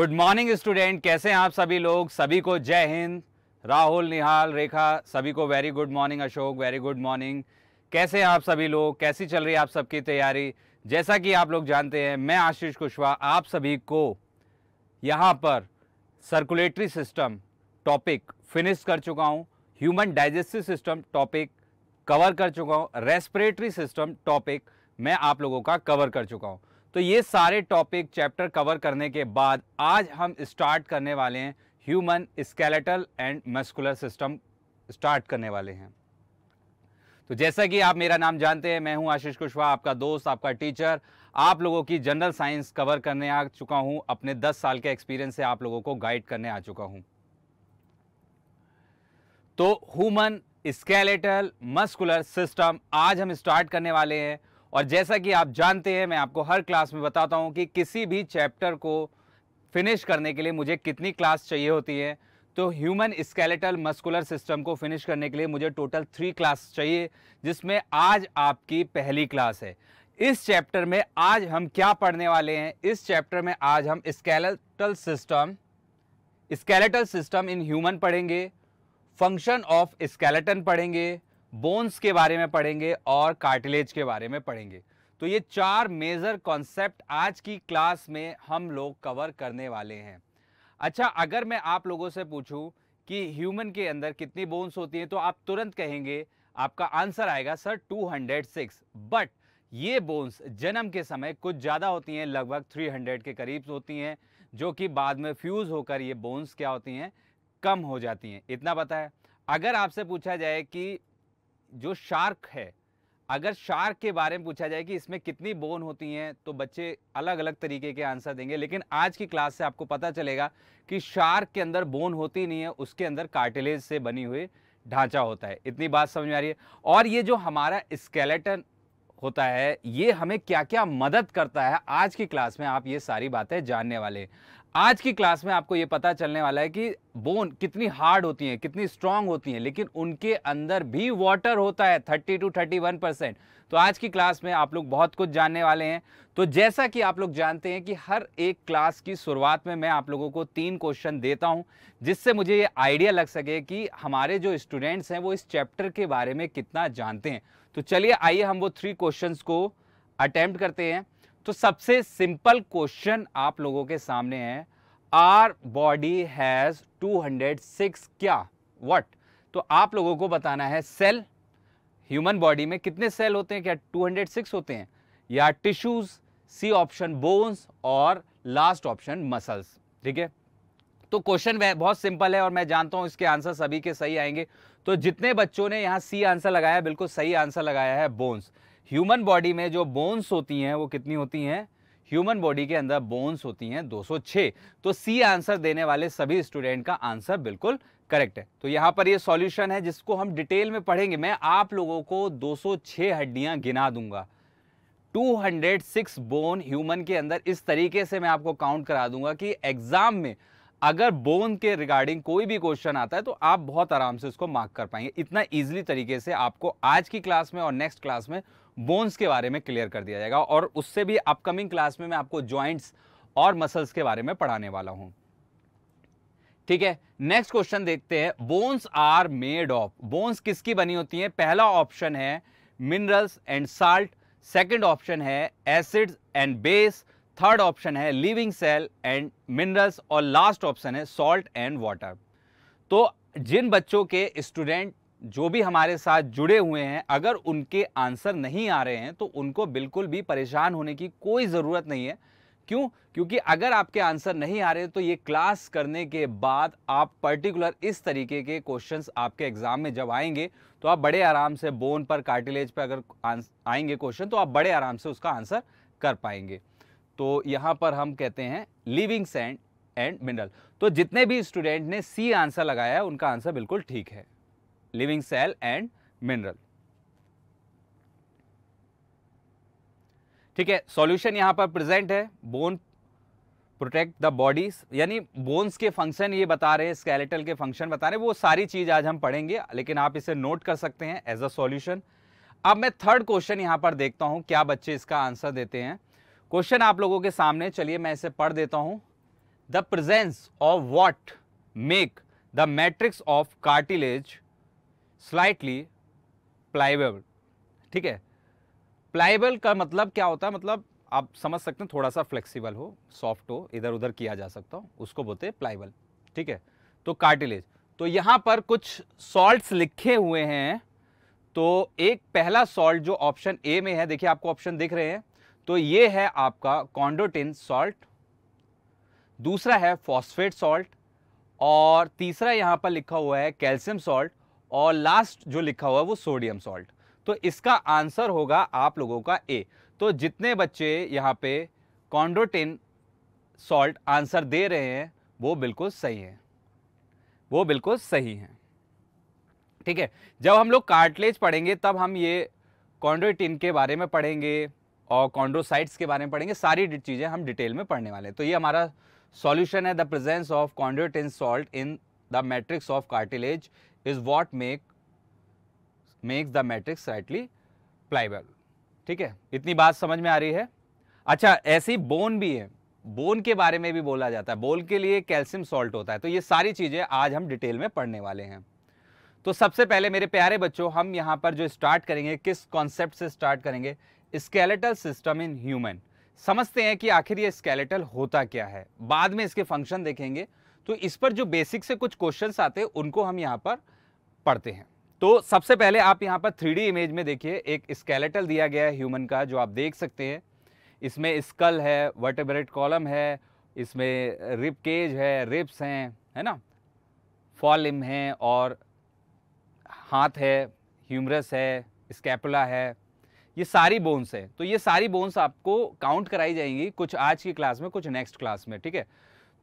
Good morning student कैसे हैं आप सभी लोग सभी को जय हिंद राहुल निहाल रेखा सभी को very good morning Ashok very good morning कैसे हैं आप सभी लोग कैसी चल रही है आप सबकी तैयारी जैसा कि आप लोग जानते हैं मैं आशीष कुशवाहा आप सभी को यहाँ पर सर्कुलेटरी सिस्टम टॉपिक फिनिश कर चुका हूँ human digestive system topic cover कर चुका हूँ रेस्परेटरी सिस्टम टॉपिक मैं आप लोगों का कवर कर चुका हूँ तो ये सारे टॉपिक चैप्टर कवर करने के बाद आज हम स्टार्ट करने वाले हैं human skeletal and muscular system start करने वाले हैं तो जैसा कि आप मेरा नाम जानते हैं मैं हूं आशीष कुशवाहा आपका दोस्त आपका टीचर आप लोगों की जनरल साइंस कवर करने आ चुका हूं अपने 10 साल के एक्सपीरियंस से आप लोगों को गाइड करने आ चुका हूं तो ह्यूमन स्केलेटल मस्कुलर सिस्टम आज हम स्टार्ट करने वाले हैं और जैसा कि आप जानते हैं मैं आपको हर क्लास में बताता हूँ कि किसी भी चैप्टर को फिनिश करने के लिए मुझे कितनी क्लास चाहिए होती है तो ह्यूमन स्केलेटल मस्कुलर सिस्टम को फिनिश करने के लिए मुझे टोटल थ्री क्लास चाहिए जिसमें आज आपकी पहली क्लास है इस चैप्टर में आज हम क्या पढ़ने वाले हैं इस चैप्टर में आज हम skeletal system skeletal system in human पढ़ेंगे फंक्शन ऑफ स्केलेटन पढ़ेंगे बोन्स के बारे में पढ़ेंगे और कार्टिलेज के बारे में पढ़ेंगे तो ये चार मेजर कॉन्सेप्ट आज की क्लास में हम लोग कवर करने वाले हैं अच्छा अगर मैं आप लोगों से पूछूं कि ह्यूमन के अंदर कितनी बोन्स होती हैं तो आप तुरंत कहेंगे आपका आंसर आएगा सर 206 बट ये बोन्स जन्म के समय कुछ ज़्यादा होती हैं लगभग 300 के करीब होती हैं जो कि बाद में फ्यूज़ होकर ये बोन्स क्या होती हैं कम हो जाती हैं इतना पता है अगर आपसे पूछा जाए कि जो शार्क है अगर शार्क के बारे में पूछा जाए कि इसमें कितनी बोन होती हैं तो बच्चे अलग अलग तरीके के आंसर देंगे लेकिन आज की क्लास से आपको पता चलेगा कि शार्क के अंदर बोन होती नहीं है उसके अंदर कार्टिलेज से बनी हुई ढांचा होता है इतनी बात समझ में आ रही है और ये जो हमारा स्केलेटन होता है ये हमें क्या क्या मदद करता है आज की क्लास में आप ये सारी बातें जानने वाले आज की क्लास में आपको ये पता चलने वाला है कि बोन कितनी हार्ड होती हैं कितनी स्ट्रांग होती हैं लेकिन उनके अंदर भी वाटर होता है 30 टू 31 परसेंट तो आज की क्लास में आप लोग बहुत कुछ जानने वाले हैं तो जैसा कि आप लोग जानते हैं कि हर एक क्लास की शुरुआत में मैं आप लोगों को तीन क्वेश्चन देता हूं जिससे मुझे ये आइडिया लग सके कि हमारे जो स्टूडेंट्स हैं वो इस चैप्टर के बारे में कितना जानते हैं तो चलिए आइए हम वो थ्री क्वेश्चंस को अटेम्प्ट करते हैं तो सबसे सिंपल क्वेश्चन आप लोगों के सामने है आर बॉडी हैज़ 206 क्या व्हाट तो आप लोगों को बताना है सेल ह्यूमन बॉडी में कितने सेल होते हैं क्या 206 होते हैं या टिश्यूज़ सी ऑप्शन बोन्स और लास्ट ऑप्शन मसल्स ठीक है तो क्वेश्चन बहुत सिंपल है और मैं जानता हूं इसके आंसर सभी के सही आएंगे तो जितने बच्चों ने यहां सी आंसर लगाया बिल्कुल सही आंसर लगाया है बोन्स ह्यूमन बॉडी में जो बोन्स होती हैं वो कितनी होती हैं ह्यूमन बॉडी के अंदर बोन्स होती हैं 206 तो सी आंसर देने वाले सभी स्टूडेंट का आंसर बिल्कुल करेक्ट है तो यहां पर ये सॉल्यूशन है जिसको हम डिटेल में पढ़ेंगे मैं आप लोगों को 206 हड्डियां गिना दूंगा 206 बोन ह्यूमन के अंदर इस तरीके से मैं आपको काउंट करा दूंगा कि एग्जाम में अगर बोन के रिगार्डिंग कोई भी क्वेश्चन आता है तो आप बहुत आराम से उसको मार्क कर पाएंगे इतना इजीली तरीके से आपको आज की क्लास में और नेक्स्ट क्लास में बोन्स के बारे में क्लियर कर दिया जाएगा और उससे भी अपकमिंग क्लास में मैं आपको ज्वाइंट्स और मसल्स के बारे में पढ़ाने वाला हूं ठीक है नेक्स्ट क्वेश्चन देखते हैं bones are made of bones किसकी बनी होती है पहला ऑप्शन है minerals and salt second option है acids and base third option है लिविंग सेल एंड मिनरल्स और लास्ट ऑप्शन है सॉल्ट एंड वाटर तो जिन बच्चों के स्टूडेंट जो भी हमारे साथ जुड़े हुए हैं अगर उनके आंसर नहीं आ रहे हैं तो उनको बिल्कुल भी परेशान होने की कोई ज़रूरत नहीं है क्यों क्योंकि अगर आपके आंसर नहीं आ रहे तो ये क्लास करने के बाद आप पर्टिकुलर इस तरीके के क्वेश्चंस आपके एग्ज़ाम में जब आएंगे तो आप बड़े आराम से बोन पर कार्टिलेज पर अगर आएंगे क्वेश्चन तो आप बड़े आराम से उसका आंसर कर पाएंगे तो यहां पर हम कहते हैं लिविंग सैंड एंड मिनरल तो जितने भी स्टूडेंट ने सी आंसर लगाया है उनका आंसर बिल्कुल ठीक है लिविंग सेल एंड मिनरल ठीक है सॉल्यूशन यहां पर प्रेजेंट है बोन प्रोटेक्ट द बॉडीज यानी बोन्स के फंक्शन ये बता रहे हैं स्केलेटल के फंक्शन बता रहे हैं वो सारी चीज़ आज हम पढ़ेंगे लेकिन आप इसे नोट कर सकते हैं एज अ सॉल्यूशन अब मैं थर्ड क्वेश्चन यहां पर देखता हूं क्या बच्चे इसका आंसर देते हैं क्वेश्चन आप लोगों के सामने चलिए मैं इसे पढ़ देता हूं the presence of what make the matrix of cartilage slightly pliable ठीक है प्लाइबल का मतलब क्या होता है मतलब आप समझ सकते हैं थोड़ा सा फ्लेक्सिबल हो सॉफ्ट हो इधर उधर किया जा सकता हो उसको बोलते हैं प्लाइबल ठीक है तो कार्टिलेज तो यहाँ पर कुछ सॉल्ट्स लिखे हुए हैं तो एक पहला सॉल्ट जो ऑप्शन ए में है देखिए आपको ऑप्शन दिख रहे हैं तो ये है आपका कॉन्डोटिन सॉल्ट दूसरा है फॉस्फेट सॉल्ट और तीसरा यहाँ पर लिखा हुआ है कैल्शियम सॉल्ट और लास्ट जो लिखा हुआ है वो सोडियम सॉल्ट तो इसका आंसर होगा आप लोगों का ए तो जितने बच्चे यहाँ पे कॉन्डोटिन सॉल्ट आंसर दे रहे हैं वो बिल्कुल सही हैं वो बिल्कुल सही हैं ठीक है जब हम लोग कार्टलेज पढ़ेंगे तब हम ये कॉन्ड्रोटिन के बारे में पढ़ेंगे और कॉन्ड्रोसाइट्स के बारे में पढ़ेंगे सारी चीज़ें हम डिटेल में पढ़ने वाले हैं तो ये हमारा सॉल्यूशन है the presence of in salt in the matrix of cartilage is what make makes the matrix rightly pliable ठीक है इतनी बात समझ में आ रही है अच्छा ऐसी बोन भी है बोन के बारे में भी बोला जाता है बोन के लिए कैल्शियम सॉल्ट होता है तो ये सारी चीज़ें आज हम डिटेल में पढ़ने वाले हैं तो सबसे पहले मेरे प्यारे बच्चों हम यहाँ पर जो स्टार्ट करेंगे किस कॉन्सेप्ट से स्टार्ट करेंगे स्केलेटल सिस्टम इन ह्यूमन समझते हैं कि आखिर ये स्केलेटल होता क्या है बाद में इसके फंक्शन देखेंगे तो इस पर जो बेसिक से कुछ क्वेश्चंस आते हैं उनको हम यहाँ पर पढ़ते हैं तो सबसे पहले आप यहाँ पर थ्री इमेज में देखिए एक स्केलेटल दिया गया है ह्यूमन का जो आप देख सकते हैं इसमें स्कल है वर्टेब्रेट कॉलम है इसमें रिप केज है रिप्स हैं है ना फॉलिम हैं और हाथ है ह्यूमरस है स्कैपुला है ये सारी बोन्स है तो ये सारी बोन्स आपको काउंट कराई जाएंगी कुछ आज की क्लास में कुछ नेक्स्ट क्लास में ठीक है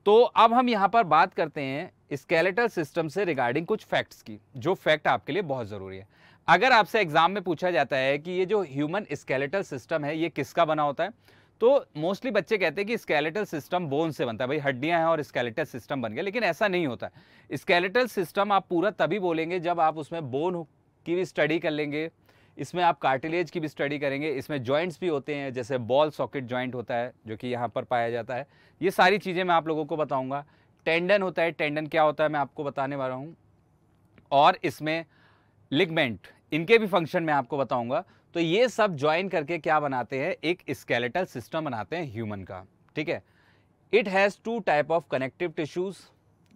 तो अब हम यहाँ पर बात करते हैं स्केलेटल सिस्टम से रिगार्डिंग कुछ फैक्ट्स की जो फैक्ट आपके लिए बहुत ज़रूरी है अगर आपसे एग्जाम में पूछा जाता है कि ये जो ह्यूमन स्केलेटल सिस्टम है ये किसका बना होता है तो मोस्टली बच्चे कहते हैं कि स्केलेटल सिस्टम बोन से बनता है भाई हड्डियां हैं और स्केलेटल सिस्टम बन गया लेकिन ऐसा नहीं होता स्केलेटल सिस्टम आप पूरा तभी बोलेंगे जब आप उसमें बोन की भी स्टडी कर लेंगे इसमें आप कार्टिलेज की भी स्टडी करेंगे इसमें जॉइंट्स भी होते हैं जैसे बॉल सॉकेट जॉइंट होता है जो कि यहाँ पर पाया जाता है ये सारी चीज़ें मैं आप लोगों को बताऊँगा टेंडन होता है टेंडन क्या होता है मैं आपको बताने वाला हूँ और इसमें लिगमेंट इनके भी फंक्शन मैं आपको बताऊँगा तो ये सब ज्वाइन करके क्या बनाते हैं एक स्केलेटल सिस्टम बनाते हैं ह्यूमन का ठीक है it has two type of connective tissues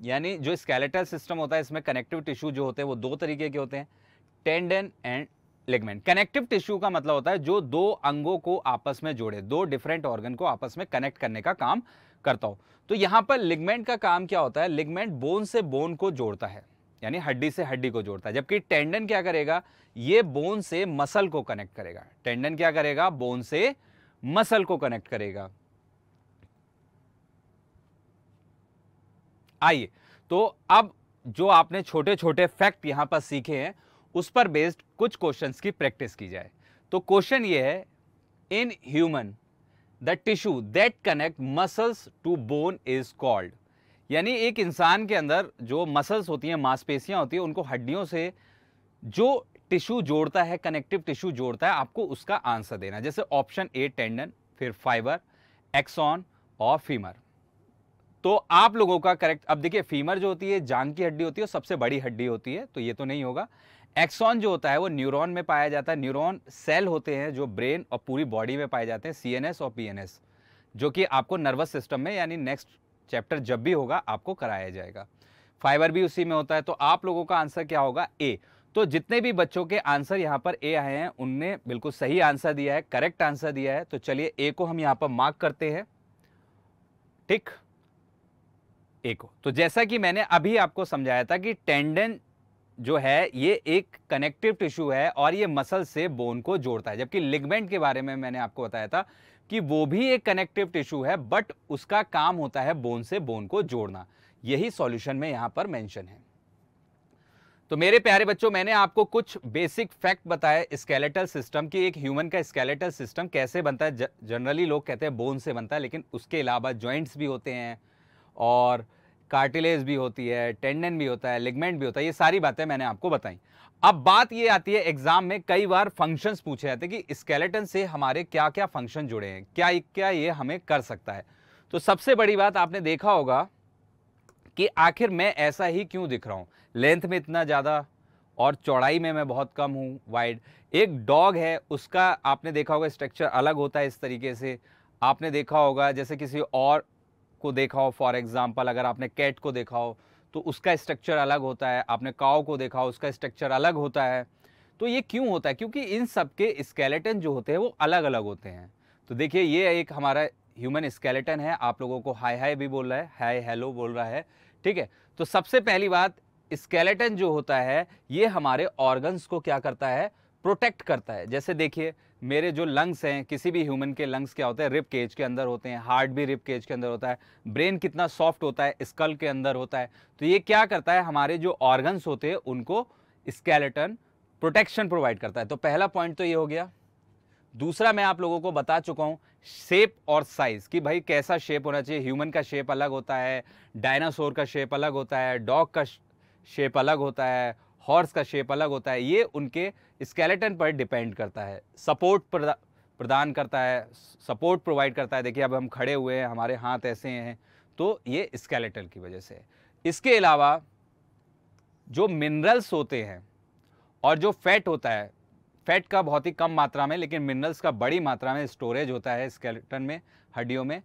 यानी जो स्केलेटल सिस्टम होता है इसमें कनेक्टिव टिश्यू जो होते हैं वो दो तरीके के होते हैं tendon and ligament connective tissue का मतलब होता है जो दो अंगों को आपस में जोड़े दो डिफरेंट ऑर्गन को आपस में कनेक्ट करने का काम करता हो तो यहां पर लिगमेंट का काम क्या होता है लिगमेंट बोन से बोन को जोड़ता है यानी हड्डी से हड्डी को जोड़ता है जबकि टेंडन क्या करेगा ये बोन से मसल को कनेक्ट करेगा टेंडन क्या करेगा बोन से मसल को कनेक्ट करेगा आइए तो अब जो आपने छोटे छोटे फैक्ट यहां पर सीखे हैं उस पर बेस्ड कुछ क्वेश्चंस की प्रैक्टिस की जाए तो क्वेश्चन ये है in human the tissue that connect muscles to bone is called यानी एक इंसान के अंदर जो मसल्स होती हैं मांसपेशियां होती हैं उनको हड्डियों से जो टिश्यू जोड़ता है कनेक्टिव टिश्यू जोड़ता है आपको उसका आंसर देना जैसे ऑप्शन ए टेंडन फिर फाइबर एक्सॉन और फीमर तो आप लोगों का करेक्ट अब देखिए फीमर जो होती है जांग की हड्डी होती है सबसे बड़ी हड्डी होती है तो ये तो नहीं होगा एक्सॉन जो होता है वो न्यूरॉन में पाया जाता है न्यूरॉन सेल होते हैं जो ब्रेन और पूरी बॉडी में पाए जाते हैं सी और पी जो कि आपको नर्वस सिस्टम में यानी नेक्स्ट चैप्टर जब भी होगा आपको कराया जाएगा फाइबर भी उसी में होता है तो आप लोगों का आंसर क्या होगा ए तो जितने भी बच्चों के आंसर यहाँ पर ए आए हैं उनने बिल्कुल सही आंसर दिया है करेक्ट आंसर दिया है तो चलिए ए को हम यहाँ पर मार्क करते हैं ठीक ए को तो जैसा कि मैंने अभी आपको समझाया था कि टेंडन जो है ये एक कनेक्टिव टिश्यू है और ये मसल से बोन को जोड़ता है जबकि लिगमेंट के बारे में मैंने आपको बताया था कि वो भी एक कनेक्टिव टिश्यू है बट उसका काम होता है बोन से बोन को जोड़ना यही सॉल्यूशन में यहाँ पर मेंशन है तो मेरे प्यारे बच्चों मैंने आपको कुछ बेसिक फैक्ट बताया स्केलेटल सिस्टम की एक ह्यूमन का स्केलेटल सिस्टम कैसे बनता है जनरली लोग कहते हैं बोन से बनता है लेकिन उसके अलावा ज्वाइंट्स भी होते हैं और कार्टिलेज भी होती है टेंडन भी होता है लिगमेंट भी होता है ये सारी बातें मैंने आपको बताई अब बात ये आती है एग्जाम में कई बार फंक्शंस पूछे जाते हैं कि स्केलेटन से हमारे क्या क्या फंक्शन जुड़े हैं क्या क्या ये हमें कर सकता है तो सबसे बड़ी बात आपने देखा होगा कि आखिर मैं ऐसा ही क्यों दिख रहा हूँ लेंथ में इतना ज़्यादा और चौड़ाई में मैं बहुत कम हूँ वाइड एक डॉग है उसका आपने देखा होगा स्ट्रक्चर अलग होता है इस तरीके से आपने देखा होगा जैसे किसी और को देखा हो फॉर एग्ज़ाम्पल अगर आपने कैट को देखा हो तो उसका स्ट्रक्चर अलग होता है आपने काओ को देखा हो उसका स्ट्रक्चर अलग होता है तो ये क्यों होता है क्योंकि इन सब के स्केलेटन जो होते हैं वो अलग अलग होते हैं तो देखिए ये एक हमारा ह्यूमन स्केलेटन है आप लोगों को हाय हाय भी बोल रहा है हाय हेलो बोल रहा है ठीक है तो सबसे पहली बात स्केलेटन जो होता है ये हमारे ऑर्गन्स को क्या करता है प्रोटेक्ट करता है जैसे देखिए मेरे जो लंग्स हैं किसी भी ह्यूमन के लंग्स क्या होते हैं रिप केज के अंदर होते हैं हार्ट भी रिप केज के अंदर होता है ब्रेन कितना सॉफ्ट होता है स्कल के अंदर होता है तो ये क्या करता है हमारे जो ऑर्गन्स होते हैं उनको स्केलेटन प्रोटेक्शन प्रोवाइड करता है तो पहला पॉइंट तो ये हो गया दूसरा मैं आप लोगों को बता चुका हूँ शेप और साइज़ कि भाई कैसा शेप होना चाहिए ह्यूमन का शेप अलग होता है डायनासोर का शेप अलग होता है डॉग का शेप अलग होता है हॉर्स का शेप अलग होता है ये उनके स्केलेटन पर डिपेंड करता है सपोर्ट प्रदा, प्रदान करता है सपोर्ट प्रोवाइड करता है देखिए अब हम खड़े हुए हैं हमारे हाथ ऐसे हैं तो ये स्केलेटन की वजह से इसके अलावा जो मिनरल्स होते हैं और जो फैट होता है फैट का बहुत ही कम मात्रा में लेकिन मिनरल्स का बड़ी मात्रा में स्टोरेज होता है स्केलेटन में हड्डियों में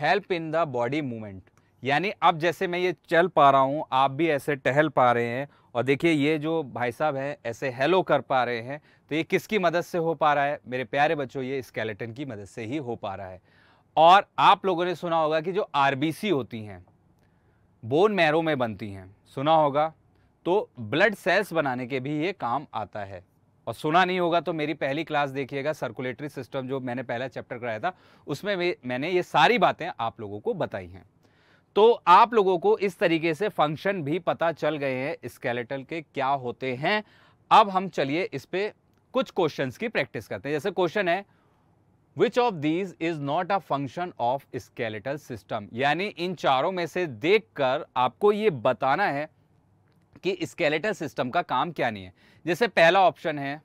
help in the body movement यानी अब जैसे मैं ये चल पा रहा हूँ आप भी ऐसे टहल पा रहे हैं और देखिए ये जो भाई साहब हैं ऐसे हेलो कर पा रहे हैं तो ये किसकी मदद से हो पा रहा है मेरे प्यारे बच्चों ये स्केलेटन की मदद से ही हो पा रहा है और आप लोगों ने सुना होगा कि जो आर होती हैं बोन मैरो में बनती हैं सुना होगा तो ब्लड सेल्स बनाने के भी ये काम आता है और सुना नहीं होगा तो मेरी पहली क्लास देखिएगा सर्कुलेटरी सिस्टम जो मैंने पहला चैप्टर कराया था उसमें मैंने ये सारी बातें आप लोगों को बताई हैं तो आप लोगों को इस तरीके से फंक्शन भी पता चल गए हैं स्केलेटल के क्या होते हैं अब हम चलिए इस पर कुछ क्वेश्चन की प्रैक्टिस करते हैं जैसे क्वेश्चन है which of these is not a function of skeletal system यानी इन चारों में से देखकर आपको ये बताना है कि स्केलेटल सिस्टम का काम क्या नहीं है जैसे पहला ऑप्शन है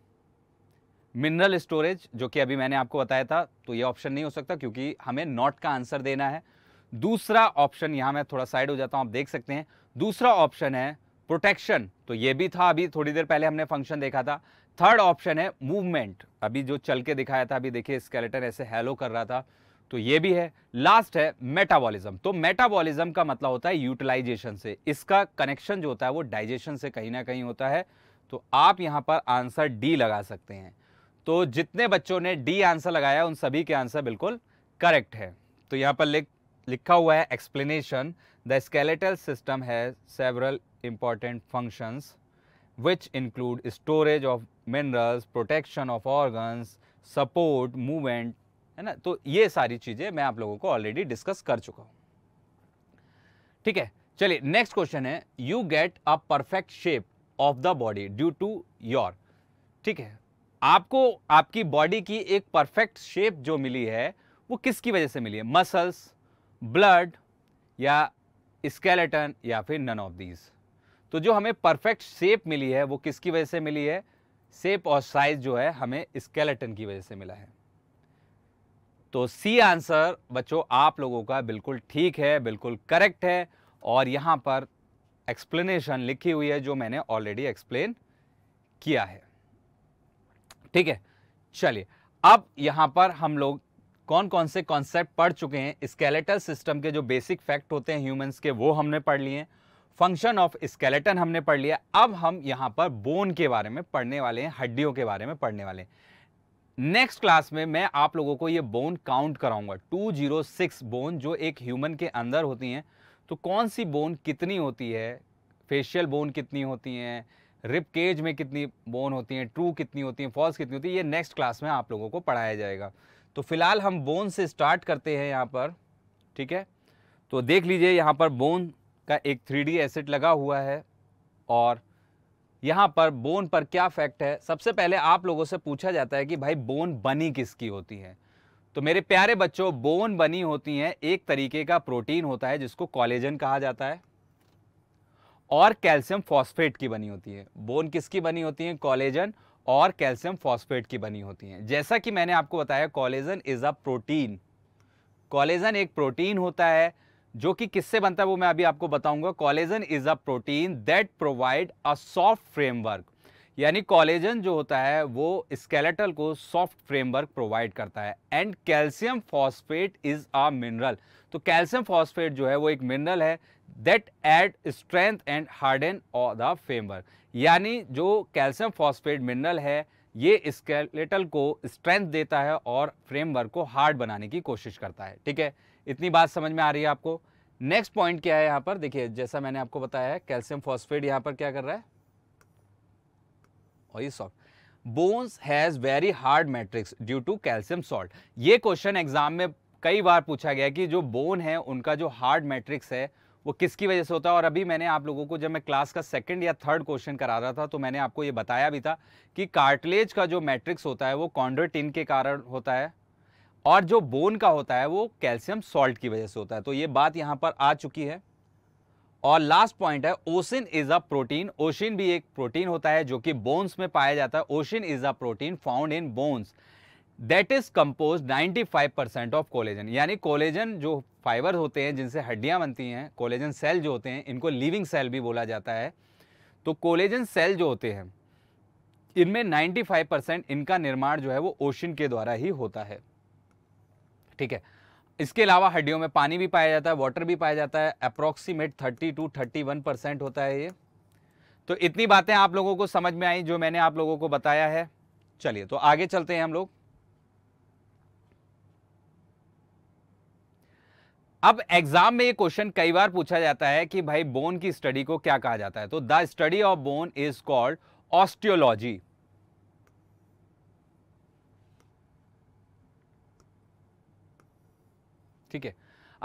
मिनरल स्टोरेज जो कि अभी मैंने आपको बताया था तो ये ऑप्शन नहीं हो सकता क्योंकि हमें नॉट का आंसर देना है दूसरा ऑप्शन यहां मैं थोड़ा साइड हो जाता हूं आप देख सकते हैं दूसरा ऑप्शन है प्रोटेक्शन तो ये भी था अभी थोड़ी देर पहले हमने फंक्शन देखा था थर्ड ऑप्शन है मूवमेंट अभी जो चल के दिखाया था अभी देखिए स्केलेटन ऐसे हेलो कर रहा था तो ये भी है लास्ट है मेटाबॉलिज्म तो मेटाबॉलिज्म का मतलब होता है यूटिलाइजेशन से इसका कनेक्शन जो होता है वो डाइजेशन से कहीं ना कहीं होता है तो आप यहां पर आंसर डी लगा सकते हैं तो जितने बच्चों ने डी आंसर लगाया उन सभी के आंसर बिल्कुल करेक्ट है तो यहां पर लिख लिखा हुआ है एक्सप्लेनेशन द स्केलेटल सिस्टम है several important functions which include storage of minerals protection of organs support movement है ना तो ये सारी चीज़ें मैं आप लोगों को ऑलरेडी डिस्कस कर चुका हूँ ठीक है चलिए नेक्स्ट क्वेश्चन है you get a perfect shape of the body due to your ठीक है आपको आपकी बॉडी की एक परफेक्ट शेप जो मिली है वो किसकी वजह से मिली है मसल्स ब्लड या स्केलेटन या फिर नन ऑफ दीज तो जो हमें परफेक्ट शेप मिली है वो किसकी वजह से मिली है शेप और साइज जो है हमें स्केलेटन की वजह से मिला है तो सी आंसर बच्चों आप लोगों का बिल्कुल ठीक है बिल्कुल करेक्ट है और यहाँ पर एक्सप्लेनेशन लिखी हुई है जो मैंने ऑलरेडी एक्सप्लेन किया है ठीक है चलिए अब यहाँ पर हम लोग कौन कौन से कॉन्सेप्ट पढ़ चुके हैं स्केलेटल सिस्टम के जो बेसिक फैक्ट होते हैं ह्यूमंस के वो हमने पढ़ लिए फंक्शन ऑफ स्केलेटन हमने पढ़ लिया अब हम यहाँ पर बोन के बारे में पढ़ने वाले हैं हड्डियों के बारे में पढ़ने वाले हैं नेक्स्ट क्लास में मैं आप लोगों को ये बोन काउंट कराऊंगा 206 बोन जो एक ह्यूमन के अंदर होती हैं तो कौन सी बोन कितनी होती है फेशियल बोन कितनी होती हैं रिप केज में कितनी बोन होती हैं ट्रू कितनी होती हैं फॉल्स कितनी होती है ये नेक्स्ट क्लास में आप लोगों को पढ़ाया जाएगा तो फिलहाल हम बोन से स्टार्ट करते हैं यहाँ पर ठीक है तो देख लीजिए यहाँ पर बोन का एक थ्री एसेट लगा हुआ है और यहाँ पर बोन पर क्या फैक्ट है सबसे पहले आप लोगों से पूछा जाता है कि भाई बोन बनी किसकी होती है तो मेरे प्यारे बच्चों बोन बनी होती हैं एक तरीके का प्रोटीन होता है जिसको कॉलेजन कहा जाता है और कैल्शियम फॉस्फेट की बनी होती है बोन किसकी बनी होती है कॉलेजन और कैल्शियम फॉस्फेट की बनी होती हैं जैसा कि मैंने आपको बताया collagen is a protein collagen एक प्रोटीन होता है जो कि किससे बनता है वो मैं अभी आपको बताऊंगा collagen is a protein that provide a soft framework यानी कॉलेजन जो होता है वो स्केलेटल को सॉफ्ट फ्रेमवर्क प्रोवाइड करता है and calcium phosphate is a mineral तो कैल्शियम फॉस्फेट जो है वो एक मिनरल है that add strength and harden और द फ्रेमवर्क यानी जो कैल्शियम फॉस्फेट मिनरल है ये स्केलेटल को स्ट्रेंथ देता है और फ्रेमवर्क को हार्ड बनाने की कोशिश करता है ठीक है इतनी बात समझ में आ रही है आपको नेक्स्ट पॉइंट क्या है यहाँ पर देखिए जैसा मैंने आपको बताया कैल्शियम फॉस्फेट यहाँ पर क्या कर रहा है और ये soft bones has very hard matrix due to calcium salt ये क्वेश्चन एग्जाम में कई बार पूछा गया कि जो बोन है उनका जो हार्ड मैट्रिक्स है वो किसकी वजह से होता है और अभी मैंने आप लोगों को जब मैं क्लास का सेकंड या थर्ड क्वेश्चन करा रहा था तो मैंने आपको ये बताया भी था कि कार्टिलेज का जो मैट्रिक्स होता है वो कॉन्ड्रेटिन के कारण होता है और जो बोन का होता है वो कैल्शियम सॉल्ट की वजह से होता है तो ये बात यहाँ पर आ चुकी है और लास्ट पॉइंट है ossein is a protein ossein भी एक प्रोटीन होता है जो कि बोन्स में पाया जाता है ossein is a protein found in bones that is compose 95 percent of collagen यानी कोलेजन जो फाइबर होते हैं जिनसे हड्डियां बनती हैं कोलेजन सेल जो होते हैं इनको लिविंग सेल भी बोला जाता है तो कोलेजन सेल जो होते हैं इनमें 95 परसेंट इनका निर्माण जो है वो ओशन के द्वारा ही होता है ठीक है इसके अलावा हड्डियों में पानी भी पाया जाता है वाटर भी पाया जाता है अप्रोक्सीमेट 30 टू 31 परसेंट होता है ये तो इतनी बातें आप लोगों को समझ में आई जो मैंने आप लोगों को बताया है चलिए तो आगे चलते हैं हम लोग अब एग्जाम में ये क्वेश्चन कई बार पूछा जाता है कि भाई बोन की स्टडी को क्या कहा जाता है तो the study of bone is called osteology ठीक है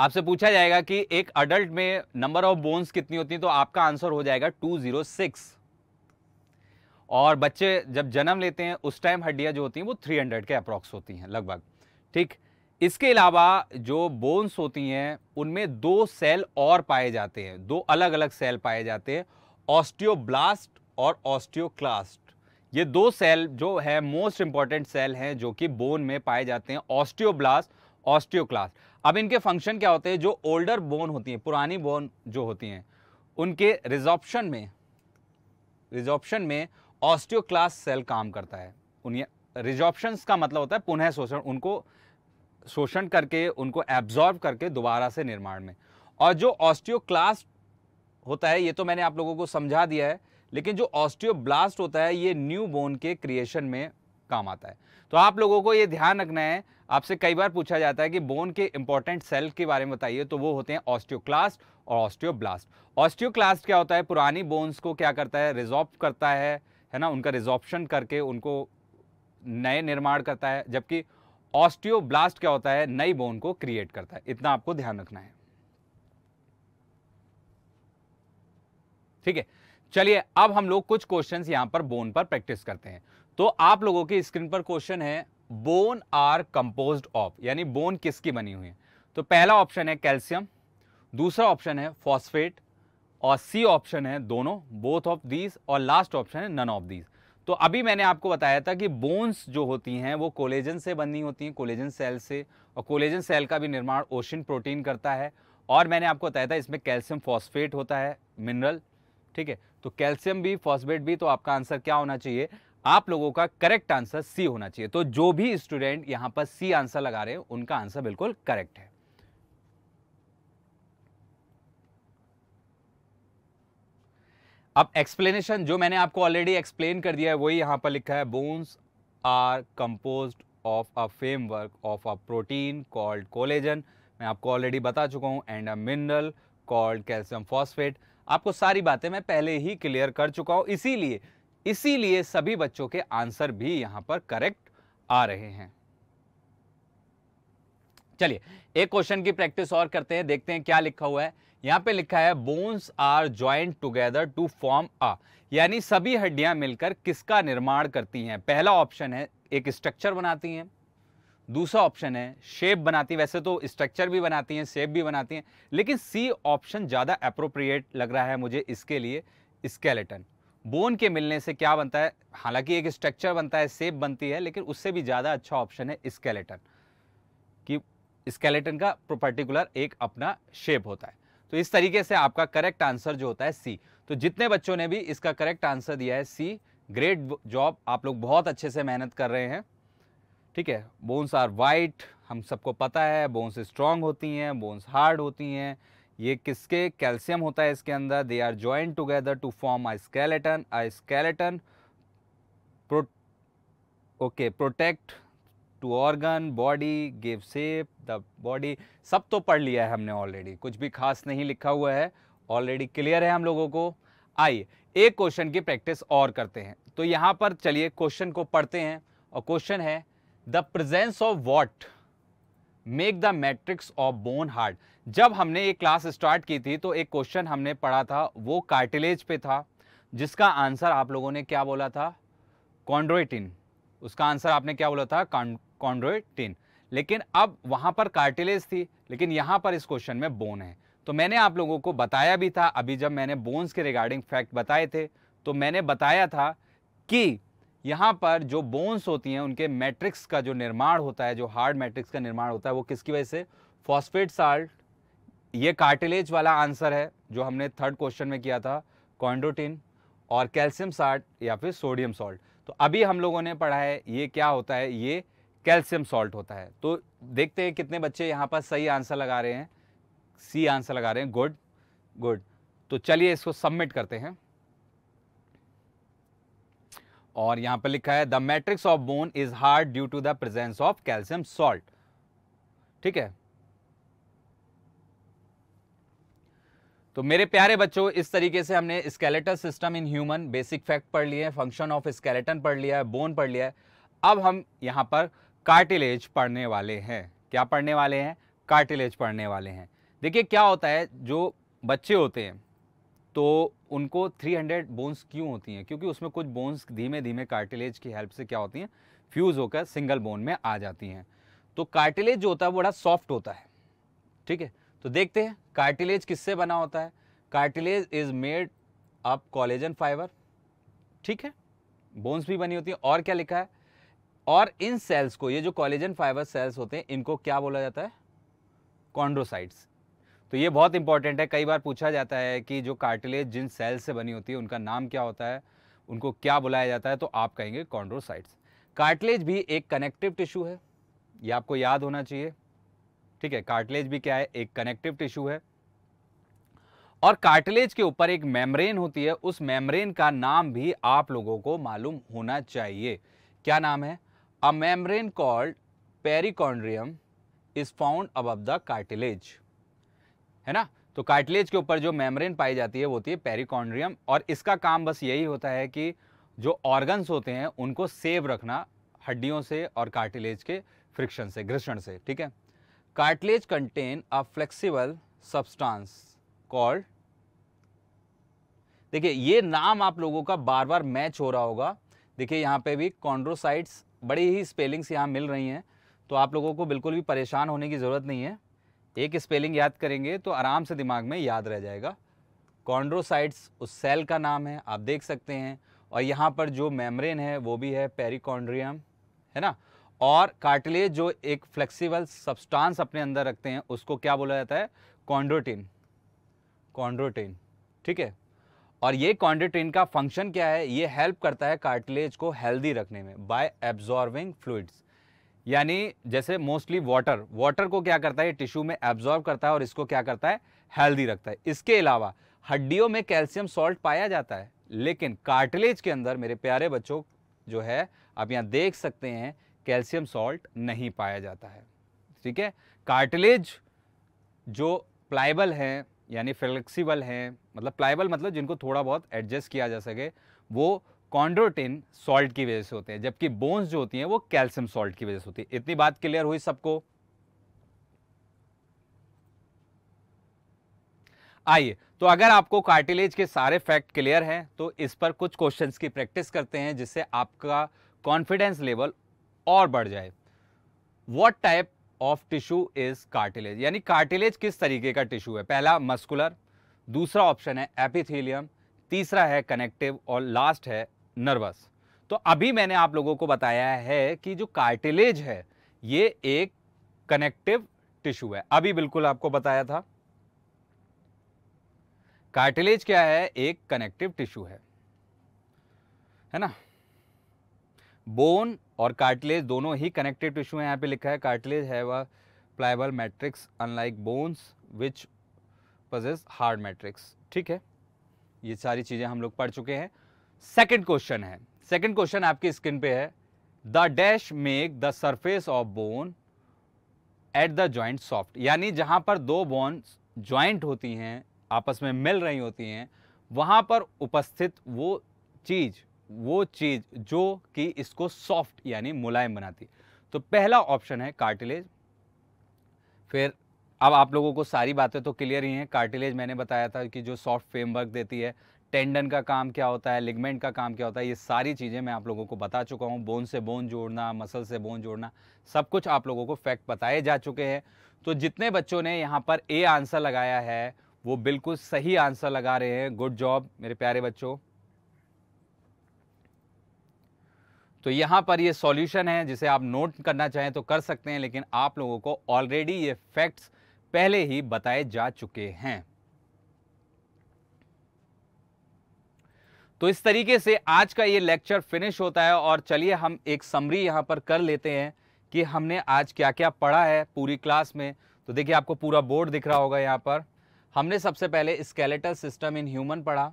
आपसे पूछा जाएगा कि एक अडल्ट में नंबर ऑफ बोन्स कितनी होती है तो आपका आंसर हो जाएगा 206 और बच्चे जब जन्म लेते हैं उस टाइम हड्डियां जो होती हैं वो 300 के अप्रॉक्स होती हैं लगभग ठीक इसके अलावा जो बोन्स होती हैं उनमें दो सेल और पाए जाते हैं दो अलग अलग सेल पाए जाते हैं ऑस्टियोब्लास्ट और ऑस्टियोक्लास्ट ये दो सेल जो है मोस्ट इंपॉर्टेंट सेल हैं जो कि बोन में पाए जाते हैं ऑस्टियोब्लास्ट ऑस्टियोक्लास्ट अब इनके फंक्शन क्या होते हैं जो ओल्डर बोन होती हैं पुरानी बोन जो होती हैं उनके रिजॉप्शन में रिजॉप्शन में ऑस्टियोक्लास्ट सेल काम करता है उन रिजॉप्शन का मतलब होता है पुनः शोषण उनको शोषण करके उनको एब्जॉर्ब करके दोबारा से निर्माण में और जो ऑस्टियोक्लास्ट होता है ये तो मैंने आप लोगों को समझा दिया है लेकिन जो ऑस्टियोब्लास्ट होता है ये न्यू बोन के क्रिएशन में काम आता है तो आप लोगों को ये ध्यान रखना है आपसे कई बार पूछा जाता है कि बोन के इंपॉर्टेंट सेल के बारे में बताइए तो वो होते हैं ऑस्टियोक्लास्ट और ऑस्टियोब्लास्ट ऑस्टियोक्लास्ट क्या होता है पुरानी बोन्स को क्या करता है रिजॉर्व करता है है ना उनका रिजॉर्प्शन करके उनको नए निर्माण करता है जबकि ऑस्टियोब्लास्ट क्या होता है नई बोन को क्रिएट करता है इतना आपको ध्यान रखना है ठीक है चलिए अब हम लोग कुछ क्वेश्चन यहां पर बोन पर प्रैक्टिस करते हैं तो आप लोगों की स्क्रीन पर क्वेश्चन है बोन आर कंपोज ऑफ यानी बोन किसकी बनी हुई है तो पहला ऑप्शन है कैल्शियम दूसरा ऑप्शन है फॉस्फेट और सी ऑप्शन है दोनों बोथ ऑफ दीज और लास्ट ऑप्शन है नन ऑफ दीज तो अभी मैंने आपको बताया था कि बोन्स जो होती हैं वो कोलेजन से बननी होती हैं कोलेजन सेल से और कोलेजन सेल का भी निर्माण ओशन प्रोटीन करता है और मैंने आपको बताया था इसमें कैल्शियम फॉस्फेट होता है मिनरल ठीक है तो कैल्शियम भी फॉस्फेट भी तो आपका आंसर क्या होना चाहिए आप लोगों का करेक्ट आंसर सी होना चाहिए तो जो भी स्टूडेंट यहाँ पर सी आंसर लगा रहे हैं उनका आंसर बिल्कुल करेक्ट है अब एक्सप्लेनेशन जो मैंने आपको ऑलरेडी एक्सप्लेन कर दिया है वही यहाँ पर लिखा है bones are compose of a framework of a protein called collagen मैं आपको ऑलरेडी बता चुका हूँ and a mineral called calcium phosphate आपको सारी बातें मैं पहले ही क्लियर कर चुका हूँ इसीलिए इसीलिए सभी बच्चों के आंसर भी यहाँ पर करेक्ट आ रहे हैं चलिए एक क्वेश्चन की प्रैक्टिस और करते हैं देखते हैं क्या लिखा हुआ है यहाँ पे लिखा है bones are joint together to form a यानी सभी हड्डियां मिलकर किसका निर्माण करती हैं पहला ऑप्शन है एक स्ट्रक्चर बनाती हैं दूसरा ऑप्शन है शेप बनाती वैसे तो स्ट्रक्चर भी बनाती हैं शेप भी बनाती हैं लेकिन सी ऑप्शन ज़्यादा अप्रोप्रिएट लग रहा है मुझे इसके लिए स्केलेटन बोन के मिलने से क्या बनता है हालांकि एक स्ट्रक्चर बनता है सेप बनती है लेकिन उससे भी ज़्यादा अच्छा ऑप्शन है स्केलेटन कि स्केलेटन का पर्टिकुलर एक अपना शेप होता है तो इस तरीके से आपका करेक्ट आंसर जो होता है सी तो जितने बच्चों ने भी इसका करेक्ट आंसर दिया है सी ग्रेट जॉब आप लोग बहुत अच्छे से मेहनत कर रहे हैं ठीक है बोन्स आर वाइट हम सबको पता है बोन्स स्ट्रांग होती हैं बोन्स हार्ड होती हैं ये किसके कैल्शियम होता है इसके अंदर they are join together to form a skeleton a skeleton pro okay protect to organ body give shape the body सब तो पढ़ लिया है हमने ऑलरेडी कुछ भी खास नहीं लिखा हुआ है ऑलरेडी क्लियर है हम लोगों को आइए एक क्वेश्चन की प्रैक्टिस और करते हैं तो यहां पर चलिए क्वेश्चन को पढ़ते हैं और क्वेश्चन है the presence of what make the matrix of bone hard जब हमने ये क्लास स्टार्ट की थी तो एक क्वेश्चन हमने पढ़ा था वो कार्टिलेज पे था जिसका आंसर आप लोगों ने क्या बोला था कॉन्ड्रोइटिन उसका आंसर आपने क्या बोला था कॉन्ड्रोइटिन लेकिन अब वहाँ पर कार्टिलेज थी लेकिन यहाँ पर इस क्वेश्चन में बोन है तो मैंने आप लोगों को बताया भी था अभी जब मैंने बोन्स के रिगार्डिंग फैक्ट बताए थे तो मैंने बताया था कि यहाँ पर जो बोन्स होती हैं उनके मैट्रिक्स का जो निर्माण होता है जो हार्ड मैट्रिक्स का निर्माण होता है वो किसकी वजह से फॉस्फेट साल्ट ये कार्टिलेज वाला आंसर है जो हमने थर्ड क्वेश्चन में किया था कॉन्डोटिन और कैल्शियम साल्ट या फिर सोडियम सॉल्ट तो अभी हम लोगों ने पढ़ा है ये क्या होता है ये कैल्शियम सॉल्ट होता है तो देखते हैं कितने बच्चे यहाँ पर सही आंसर लगा रहे हैं सी आंसर लगा रहे हैं गुड गुड तो चलिए इसको सबमिट करते हैं और यहां पर लिखा है the matrix of bone is hard due to the presence of calcium salt ठीक है तो मेरे प्यारे बच्चों इस तरीके से हमने skeletal system in human basic fact पढ़ लिए फंक्शन ऑफ स्केलेटन पढ़ लिया है बोन पढ़ लिया है अब हम यहां पर कार्टिलेज पढ़ने वाले हैं क्या पढ़ने वाले हैं कार्टिलेज पढ़ने वाले हैं देखिए क्या होता है जो बच्चे होते हैं तो उनको 300 बोन्स क्यों होती हैं क्योंकि उसमें कुछ बोन्स धीमे धीमे कार्टिलेज की हेल्प से क्या होती हैं फ्यूज़ होकर सिंगल बोन में आ जाती हैं तो कार्टिलेज जो होता है वो बड़ा सॉफ्ट होता है ठीक है तो देखते हैं कार्टिलेज किससे बना होता है cartilage is made up collagen fibre ठीक है बोन्स भी बनी होती है और क्या लिखा है और इन सेल्स को ये जो कॉलेजन फाइबर सेल्स होते हैं इनको क्या बोला जाता है कॉन्ड्रोसाइट्स तो ये बहुत इंपॉर्टेंट है कई बार पूछा जाता है कि जो कार्टिलेज जिन सेल्स से बनी होती है उनका नाम क्या होता है उनको क्या बुलाया जाता है तो आप कहेंगे कॉन्ड्रोसाइट्स कार्टिलेज भी एक कनेक्टिव टिश्यू है ये आपको याद होना चाहिए ठीक है कार्टिलेज भी क्या है एक कनेक्टिव टिश्यू है और कार्टिलेज के ऊपर एक मेम्ब्रेन होती है उस मेम्ब्रेन का नाम भी आप लोगों को मालूम होना चाहिए क्या नाम है A membrane called perichondrium is found above the cartilage. है ना तो कार्टिलेज के ऊपर जो मेम्ब्रेन पाई जाती है वो होती है पेरिकॉन्ड्रियम और इसका काम बस यही होता है कि जो ऑर्गन्स होते हैं उनको सेव रखना हड्डियों से और कार्टिलेज के फ्रिक्शन से घर्षण से ठीक है cartilage contain a flexible substance called देखिए ये नाम आप लोगों का बार बार मैच हो रहा होगा देखिए यहाँ पे भी कॉन्ड्रोसाइट्स बड़ी ही स्पेलिंग्स यहाँ मिल रही हैं तो आप लोगों को बिल्कुल भी परेशान होने की ज़रूरत नहीं है एक स्पेलिंग याद करेंगे तो आराम से दिमाग में याद रह जाएगा कॉन्ड्रोसाइट्स उस सेल का नाम है आप देख सकते हैं और यहाँ पर जो मेम्ब्रेन है वो भी है पेरिकॉन्ड्रियम है ना और कार्टिलेज जो एक फ्लेक्सिबल सब्सटेंस अपने अंदर रखते हैं उसको क्या बोला जाता है कॉन्ड्रोटिन कॉन्ड्रोटिन ठीक है और ये कॉन्डिट्रीन का फंक्शन क्या है ये हेल्प करता है कार्टिलेज को हेल्दी रखने में बाय एब्जॉर्बिंग फ्लूड्स यानी जैसे मोस्टली वाटर वाटर को क्या करता है टिश्यू में एब्जॉर्ब करता है और इसको क्या करता है हेल्दी रखता है इसके अलावा हड्डियों में कैल्शियम सॉल्ट पाया जाता है लेकिन कार्टिलेज के अंदर मेरे प्यारे बच्चों जो है आप यहाँ देख सकते हैं कैल्शियम सॉल्ट नहीं पाया जाता है ठीक है कार्टिलेज जो प्लाइबल हैं यानी फ्लेक्सिबल हैं मतलब प्लाइबल मतलब जिनको थोड़ा बहुत एडजस्ट किया जा सके वो कॉन्ड्रोटिन सॉल्ट की वजह से होते हैं जबकि बोन्स जो होती हैं वो कैल्शियम सॉल्ट की वजह से होती है इतनी बात क्लियर हुई सबको आइए तो अगर आपको कार्टिलेज के सारे फैक्ट क्लियर हैं तो इस पर कुछ क्वेश्चंस की प्रैक्टिस करते हैं जिससे आपका कॉन्फिडेंस लेवल और बढ़ जाए what type of tissue is cartilage यानी कार्टिलेज किस तरीके का टिश्यू है पहला मस्कुलर दूसरा ऑप्शन है एपिथेलियम तीसरा है कनेक्टिव और लास्ट है नर्वस तो अभी मैंने आप लोगों को बताया है कि जो कार्टिलेज है ये एक कनेक्टिव टिश्यू है अभी बिल्कुल आपको बताया था कार्टिलेज क्या है एक कनेक्टिव टिश्यू है है ना बोन और कार्टिलेज दोनों ही कनेक्टेड टिश्यू है यहाँ पे लिखा है कार्टिलेज है वह pliable matrix unlike bones which possess hard matrix ठीक है ये सारी चीज़ें हम लोग पढ़ चुके हैं सेकेंड क्वेश्चन है सेकेंड क्वेश्चन आपकी स्किन पे है the dash make the surface of bone at the joint soft यानी जहाँ पर दो बोन ज्वाइंट होती हैं आपस में मिल रही होती हैं वहाँ पर उपस्थित वो चीज़ वो चीज़ जो कि इसको सॉफ्ट यानी मुलायम बनाती तो पहला ऑप्शन है कार्टिलेज फिर अब आप लोगों को सारी बातें तो क्लियर ही हैं कार्टिलेज मैंने बताया था कि जो सॉफ्ट फ्रेमवर्क देती है टेंडन का काम क्या होता है लिगमेंट का काम क्या होता है ये सारी चीज़ें मैं आप लोगों को बता चुका हूँ बोन से बोन जोड़ना मसल से बोन जोड़ना सब कुछ आप लोगों को फैक्ट बताए जा चुके हैं तो जितने बच्चों ने यहाँ पर ए आंसर लगाया है वो बिल्कुल सही आंसर लगा रहे हैं गुड जॉब मेरे प्यारे बच्चों तो यहाँ पर ये सॉल्यूशन है जिसे आप नोट करना चाहें तो कर सकते हैं लेकिन आप लोगों को ऑलरेडी ये फैक्ट्स पहले ही बताए जा चुके हैं तो इस तरीके से आज का ये लेक्चर फिनिश होता है और चलिए हम एक समरी यहाँ पर कर लेते हैं कि हमने आज क्या क्या पढ़ा है पूरी क्लास में तो देखिए आपको पूरा बोर्ड दिख रहा होगा यहाँ पर हमने सबसे पहले स्केलेटल सिस्टम इन ह्यूमन पढ़ा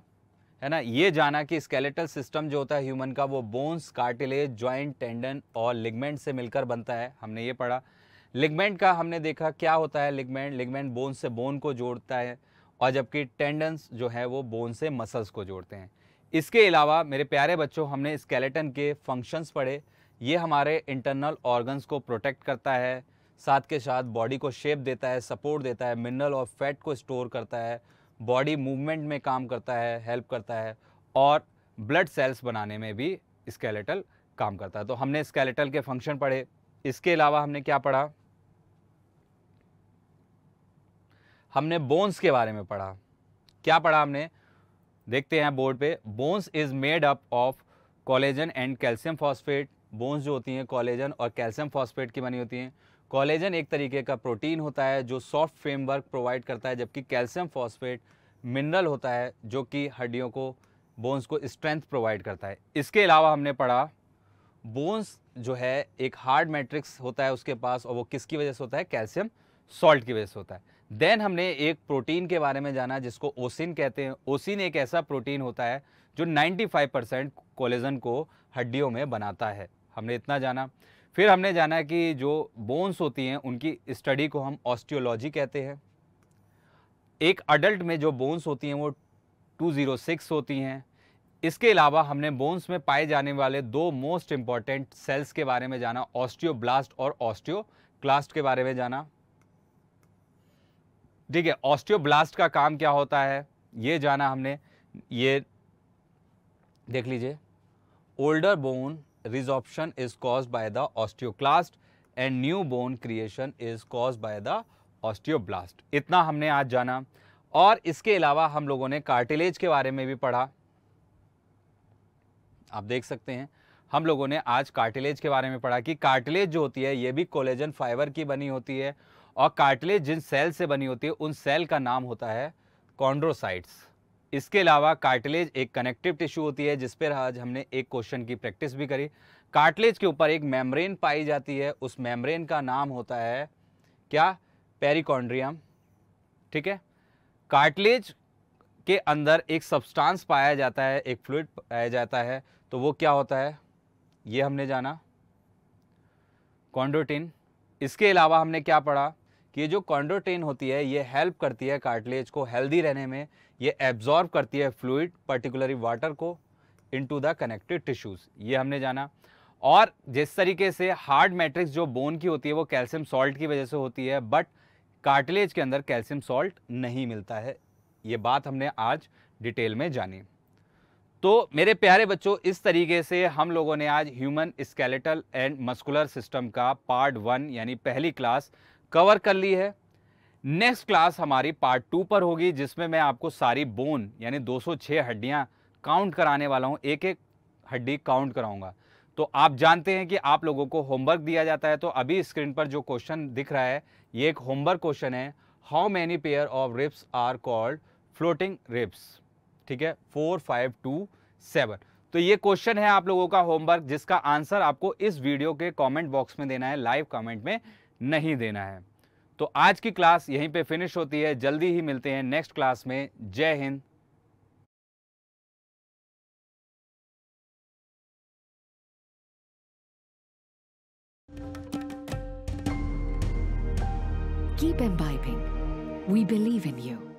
है ना ये जाना कि स्केलेटल सिस्टम जो होता है ह्यूमन का वो बोन्स कार्टिलेज ज्वाइंट टेंडन और लिगमेंट से मिलकर बनता है हमने ये पढ़ा लिगमेंट का हमने देखा क्या होता है लिगमेंट लिगमेंट बोन से बोन को जोड़ता है और जबकि टेंडन्स जो है वो बोन से मसल्स को जोड़ते हैं इसके अलावा मेरे प्यारे बच्चों हमने स्केलेटन के फंक्शंस पढ़े ये हमारे इंटरनल ऑर्गन्स को प्रोटेक्ट करता है साथ के साथ बॉडी को शेप देता है सपोर्ट देता है मिनरल और फैट को स्टोर करता है बॉडी मूवमेंट में काम करता है हेल्प करता है और ब्लड सेल्स बनाने में भी स्केलेटल काम करता है तो हमने स्केलेटल के फंक्शन पढ़े इसके अलावा हमने क्या पढ़ा हमने बोन्स के बारे में पढ़ा क्या पढ़ा हमने देखते हैं बोर्ड पे bones is made up of collagen and calcium phosphate bones जो होती हैं कॉलेजन और कैल्शियम फॉस्फेट की बनी होती हैं कॉलेजन एक तरीके का प्रोटीन होता है जो सॉफ्ट फ्रेमवर्क प्रोवाइड करता है जबकि कैल्शियम फॉस्फेट मिनरल होता है जो कि हड्डियों को बोन्स को स्ट्रेंथ प्रोवाइड करता है इसके अलावा हमने पढ़ा बोन्स जो है एक हार्ड मैट्रिक्स होता है उसके पास और वो किसकी वजह से होता है कैल्शियम सॉल्ट की वजह से होता है देन हमने एक प्रोटीन के बारे में जाना जिसको ओसिन कहते हैं ओसिन एक ऐसा प्रोटीन होता है जो 95 परसेंट कोलेजन को हड्डियों में बनाता है हमने इतना जाना फिर हमने जाना कि जो बोन्स होती हैं उनकी स्टडी को हम ऑस्टियोलॉजी कहते हैं एक अडल्ट में जो बोन्स होती हैं वो 206 होती हैं इसके अलावा हमने बोन्स में पाए जाने वाले दो मोस्ट इम्पॉर्टेंट सेल्स के बारे में जाना ऑस्टियोब्लास्ट और ऑस्टियोक्लास्ट के बारे में जाना ठीक है ऑस्टियोब्लास्ट का काम क्या होता है ये जाना हमने ये देख लीजिए older bone resorption is caused by the osteoclast and new bone creation is caused by the osteoblast. इतना हमने आज जाना और इसके अलावा हम लोगों ने कार्टिलेज के बारे में भी पढ़ा आप देख सकते हैं हम लोगों ने आज कार्टिलेज के बारे में पढ़ा कि कार्टिलेज जो होती है ये भी कोलेजन फाइबर की बनी होती है और कार्टिलेज जिन सेल से बनी होती है उन सेल का नाम होता है कॉन्ड्रोसाइट्स इसके अलावा कार्टिलेज एक कनेक्टिव टिश्यू होती है जिस पर आज हमने एक क्वेश्चन की प्रैक्टिस भी करी कार्टिलेज के ऊपर एक मेम्ब्रेन पाई जाती है उस मेम्ब्रेन का नाम होता है क्या पेरिकॉन्ड्रियम ठीक है कार्टिलेज के अंदर एक सब्सटेंस पाया जाता है एक फ्लूड पाया जाता है तो वो क्या होता है ये हमने जाना कॉन्ड्रोटिन इसके अलावा हमने क्या पढ़ा कि ये जो कॉन्ड्रोटिन होती है ये हेल्प करती है कार्टिलेज को हेल्दी रहने में ये एब्जॉर्ब करती है फ्लूड पर्टिकुलरली वाटर को इनटू द कनेक्टिव टिश्यूज़ ये हमने जाना और जिस तरीके से हार्ड मैट्रिक्स जो बोन की होती है वो कैल्शियम सॉल्ट की वजह से होती है बट कार्टिलेज के अंदर कैल्शियम सॉल्ट नहीं मिलता है ये बात हमने आज डिटेल में जानी तो मेरे प्यारे बच्चों इस तरीके से हम लोगों ने आज human skeletal and muscular system का पार्ट वन यानी पहली क्लास कवर कर ली है नेक्स्ट क्लास हमारी पार्ट टू पर होगी जिसमें मैं आपको सारी बोन यानी 206 हड्डियां काउंट कराने वाला हूं एक एक हड्डी काउंट कराऊंगा तो आप जानते हैं कि आप लोगों को होमवर्क दिया जाता है तो अभी स्क्रीन पर जो क्वेश्चन दिख रहा है ये एक होमवर्क क्वेश्चन है how many pair of ribs are called floating ribs ठीक है फोर फाइव टू सेवन तो ये क्वेश्चन है आप लोगों का होमवर्क जिसका आंसर आपको इस वीडियो के कमेंट बॉक्स में देना है लाइव कमेंट में नहीं देना है तो आज की क्लास यहीं पे फिनिश होती है जल्दी ही मिलते हैं नेक्स्ट क्लास में जय Hind Keep imbibing. We believe in you.